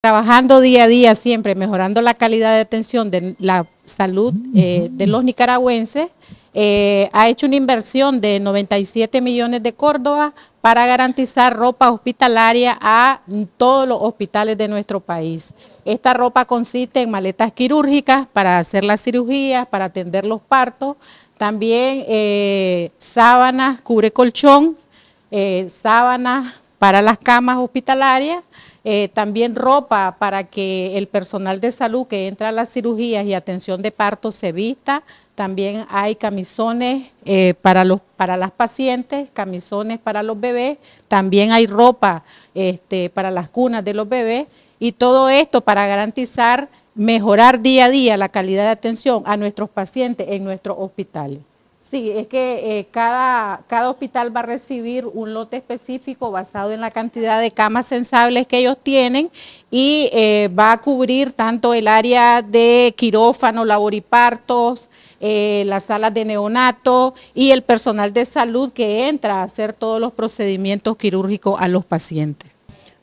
trabajando día a día siempre, mejorando la calidad de atención de la salud eh, de los nicaragüenses, eh, ha hecho una inversión de 97 millones de Córdoba para garantizar ropa hospitalaria a todos los hospitales de nuestro país. Esta ropa consiste en maletas quirúrgicas para hacer las cirugías, para atender los partos, también eh, sábanas, cubre colchón, sábanas para las camas hospitalarias, eh, también ropa para que el personal de salud que entra a las cirugías y atención de parto se vista. También hay camisones eh, para, los, para las pacientes, camisones para los bebés. También hay ropa este, para las cunas de los bebés. Y todo esto para garantizar mejorar día a día la calidad de atención a nuestros pacientes en nuestros hospitales. Sí, es que eh, cada, hospital va a recibir un lote específico basado en la cantidad de camas sensibles que ellos tienen y eh, va a cubrir tanto el área de quirófano, laboripartos, eh, las salas de neonato y el personal de salud que entra a hacer todos los procedimientos quirúrgicos a los pacientes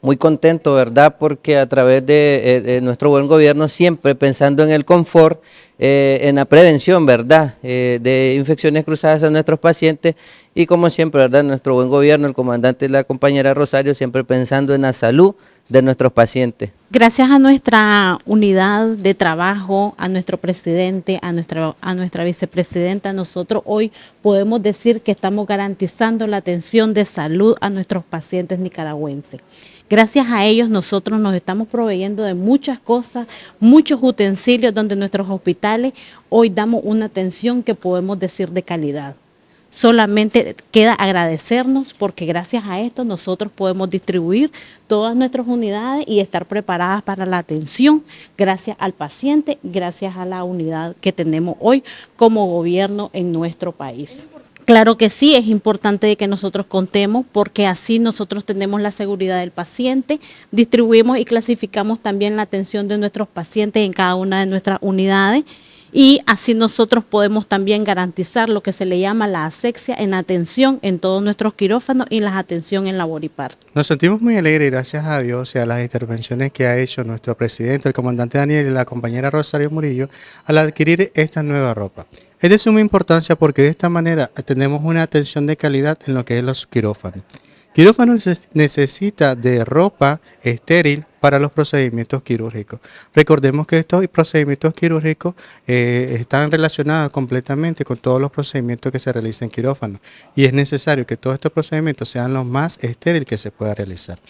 muy contento, ¿verdad? Porque a través eh, de, nuestro buen gobierno, siempre pensando en el confort, eh, en la prevención, ¿verdad? Eh, de infecciones cruzadas a nuestros pacientes y como siempre, ¿verdad? Nuestro buen gobierno, el comandante y la compañera Rosario, siempre pensando en la salud de nuestros pacientes. Gracias a nuestra unidad de trabajo, a nuestro presidente, a nuestra, a nuestra vicepresidenta, nosotros hoy podemos decir que estamos garantizando la atención de salud a nuestros pacientes nicaragüenses. Gracias a ellos nosotros nos estamos proveyendo de muchas cosas, muchos utensilios donde nuestros hospitales hoy damos una atención que podemos decir de calidad. Solamente queda agradecernos porque gracias a esto nosotros podemos distribuir todas nuestras unidades y estar preparadas para la atención gracias al paciente, gracias a la unidad que tenemos hoy como gobierno en nuestro país. Claro que sí, es importante que nosotros contemos porque así nosotros tenemos la seguridad del paciente, distribuimos y clasificamos también la atención de nuestros pacientes en cada una de nuestras unidades y así nosotros podemos también garantizar lo que se le llama la asexia en atención en todos nuestros quirófanos y la atención en labor y Boriparte. Nos sentimos muy alegres, gracias a Dios y a las intervenciones que ha hecho nuestro presidente, el comandante Daniel y la compañera Rosario Murillo al adquirir esta nueva ropa. Es de suma importancia porque de esta manera tenemos una atención de calidad en lo que es los quirófanos. Quirófano necesita de ropa estéril para los procedimientos quirúrgicos. Recordemos que estos procedimientos quirúrgicos eh, están relacionados completamente con todos los procedimientos que se realizan en quirófano y es necesario que todos estos procedimientos sean los más estériles que se pueda realizar.